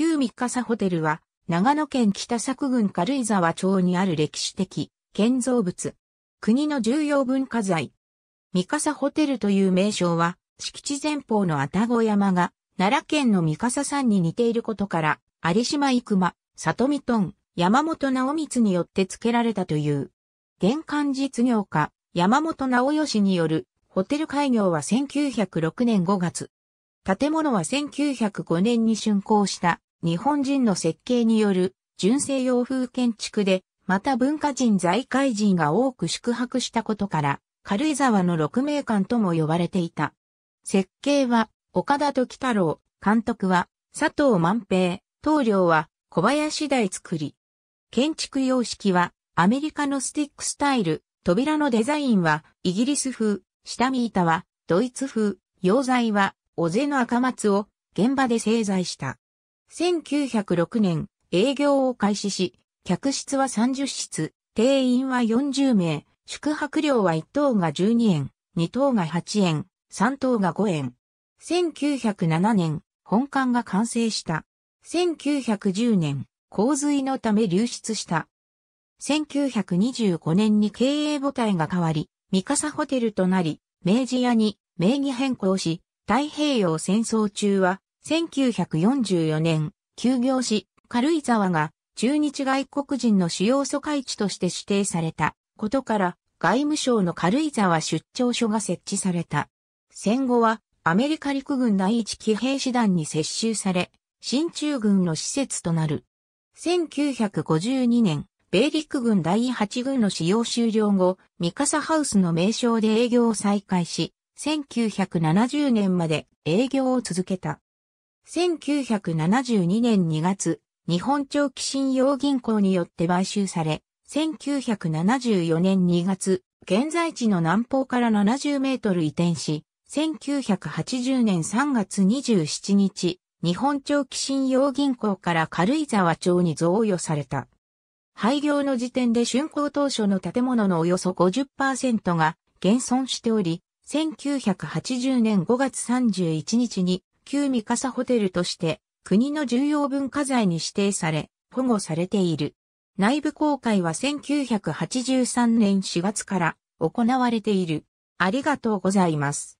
旧三笠ホテルは、長野県北作郡軽井沢町にある歴史的建造物。国の重要文化財。三笠ホテルという名称は、敷地前方の愛宕山が、奈良県の三笠山に似ていることから、有島生熊、里見トン、山本直光によって付けられたという。玄関実業家、山本直義による、ホテル開業は1906年5月。建物は1905年に竣工した日本人の設計による純正洋風建築で、また文化人財界人が多く宿泊したことから、軽井沢の六名館とも呼ばれていた。設計は、岡田時太郎、監督は、佐藤万平、棟梁は、小林大作り。建築様式は、アメリカのスティックスタイル、扉のデザインは、イギリス風、下見板は、ドイツ風、溶剤は、尾瀬の赤松を、現場で製材した。1906年、営業を開始し、客室は30室、定員は40名、宿泊料は1等が12円、2等が8円、3等が5円。1907年、本館が完成した。1910年、洪水のため流出した。1925年に経営母体が変わり、三笠ホテルとなり、明治屋に名義変更し、太平洋戦争中は1944年、休業し、軽井沢が中日外国人の主要疎開地として指定されたことから、外務省の軽井沢出張所が設置された。戦後は、アメリカ陸軍第一騎兵師団に接収され、新中軍の施設となる。1952年、米陸軍第8軍の使用終了後、ミカサハウスの名称で営業を再開し、1970年まで営業を続けた。1972年2月、日本長期信用銀行によって買収され、1974年2月、現在地の南方から70メートル移転し、1980年3月27日、日本長期信用銀行から軽井沢町に贈与された。廃業の時点で竣工当初の建物のおよそ50%が現存しており、1980年5月31日に旧三笠ホテルとして、国の重要文化財に指定され、保護されている。内部公開は1983年4月から行われている。ありがとうございます。